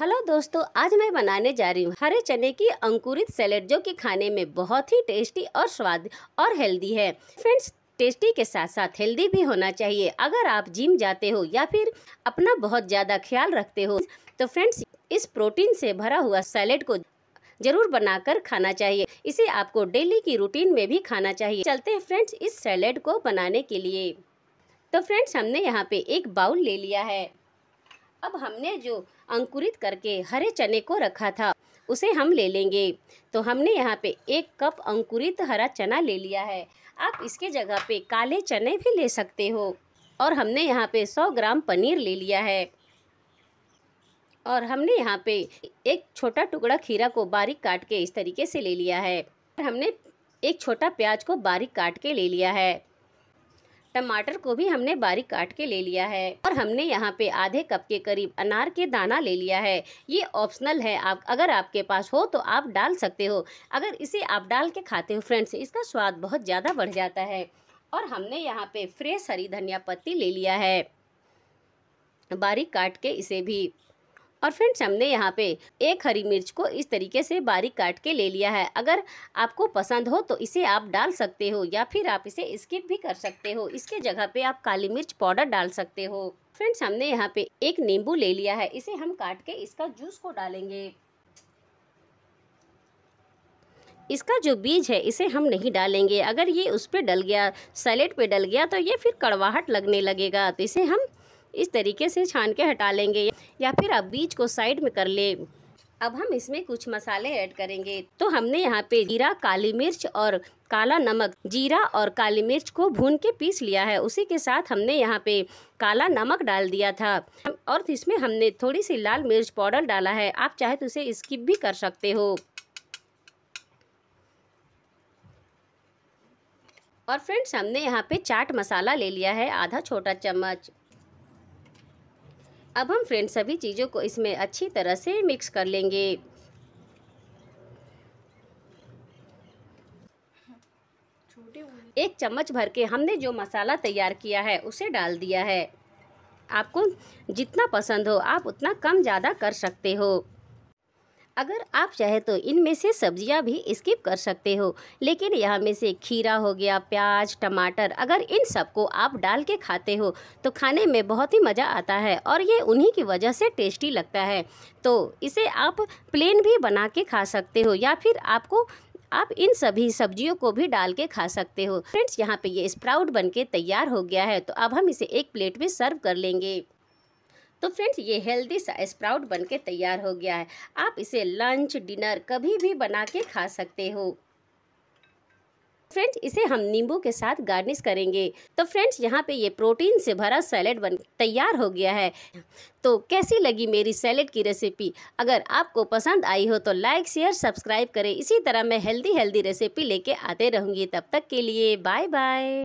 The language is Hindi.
हेलो दोस्तों आज मैं बनाने जा रही हूँ हरे चने की अंकुरित सैलेड जो कि खाने में बहुत ही टेस्टी और स्वाद और हेल्दी है फ्रेंड्स टेस्टी के साथ साथ हेल्दी भी होना चाहिए अगर आप जिम जाते हो या फिर अपना बहुत ज़्यादा ख्याल रखते हो तो फ्रेंड्स इस प्रोटीन से भरा हुआ सैलेड को जरूर बनाकर खाना चाहिए इसे आपको डेली की रूटीन में भी खाना चाहिए चलते हैं फ्रेंड्स इस सैलेड को बनाने के लिए तो फ्रेंड्स हमने यहाँ पे एक बाउल ले लिया है अब हमने जो अंकुरित करके हरे चने को रखा था उसे हम ले लेंगे तो हमने यहाँ पे एक कप अंकुरित हरा चना ले लिया है आप इसके जगह पे काले चने भी ले सकते हो और हमने यहाँ पे 100 ग्राम पनीर ले लिया है और हमने यहाँ पे एक छोटा टुकड़ा खीरा को बारीक काट के इस तरीके से ले लिया है हमने एक छोटा प्याज को बारीक काट के ले लिया है टमाटर को भी हमने बारीक काट के ले लिया है और हमने यहाँ पे आधे कप के करीब अनार के दाना ले लिया है ये ऑप्शनल है आप अगर आपके पास हो तो आप डाल सकते हो अगर इसे आप डाल के खाते हो फ्रेंड्स इसका स्वाद बहुत ज़्यादा बढ़ जाता है और हमने यहाँ पे फ्रेश हरी धनिया पत्ती ले लिया है बारीक काट के इसे भी और फ्रेंड्स हमने यहाँ पे एक हरी मिर्च को इस तरीके से बारीक काट के ले लिया है अगर आपको पसंद हो तो इसे आप डाल सकते हो या फिर आप इसे स्किप भी कर सकते हो इसके जगह पे आप काली मिर्च पाउडर डाल सकते हो फ्रेंड्स हमने यहाँ पे एक नींबू ले लिया है इसे हम काट के इसका जूस को डालेंगे इसका जो बीज है इसे हम नहीं डालेंगे अगर ये उस पर डल गया सैलेड पे डल गया तो ये फिर कड़वाहट लगने लगेगा तो इसे हम इस तरीके से छान के हटा लेंगे या फिर आप बीज को साइड में कर ले अब हम इसमें कुछ मसाले ऐड करेंगे तो हमने यहाँ पे जीरा काली मिर्च और काला नमक जीरा और काली मिर्च को भून के पीस लिया है उसी के साथ हमने यहाँ पे काला नमक डाल दिया था और इसमें हमने थोड़ी सी लाल मिर्च पाउडर डाला है आप चाहे तो उसे स्किप भी कर सकते हो और फ्रेंड्स हमने यहाँ पे चाट मसाला ले लिया है आधा छोटा चम्मच अब हम फ्रेंड सभी चीज़ों को इसमें अच्छी तरह से मिक्स कर लेंगे एक चम्मच भर के हमने जो मसाला तैयार किया है उसे डाल दिया है आपको जितना पसंद हो आप उतना कम ज़्यादा कर सकते हो अगर आप चाहे तो इनमें से सब्जियां भी स्किप कर सकते हो लेकिन यहाँ में से खीरा हो गया प्याज टमाटर अगर इन सबको आप डाल के खाते हो तो खाने में बहुत ही मज़ा आता है और ये उन्हीं की वजह से टेस्टी लगता है तो इसे आप प्लेन भी बना के खा सकते हो या फिर आपको आप इन सभी सब्जियों को भी डाल के खा सकते हो फ्रेंड्स यहाँ पे ये स्प्राउट बनके तैयार हो गया है तो अब हम इसे एक प्लेट में सर्व कर लेंगे तो फ्रेंड्स ये हेल्दी सा स्प्राउट बन के तैयार हो गया है आप इसे लंच डिनर कभी भी बना के खा सकते हो फ्रेंड्स इसे हम नींबू के साथ गार्निश करेंगे तो फ्रेंड्स यहाँ पे ये प्रोटीन से भरा सैलेड बन तैयार हो गया है तो कैसी लगी मेरी सैलेड की रेसिपी अगर आपको पसंद आई हो तो लाइक शेयर सब्सक्राइब करें इसी तरह मैं हेल्दी हेल्दी रेसिपी लेके आते रहूँगी तब तक के लिए बाय बाय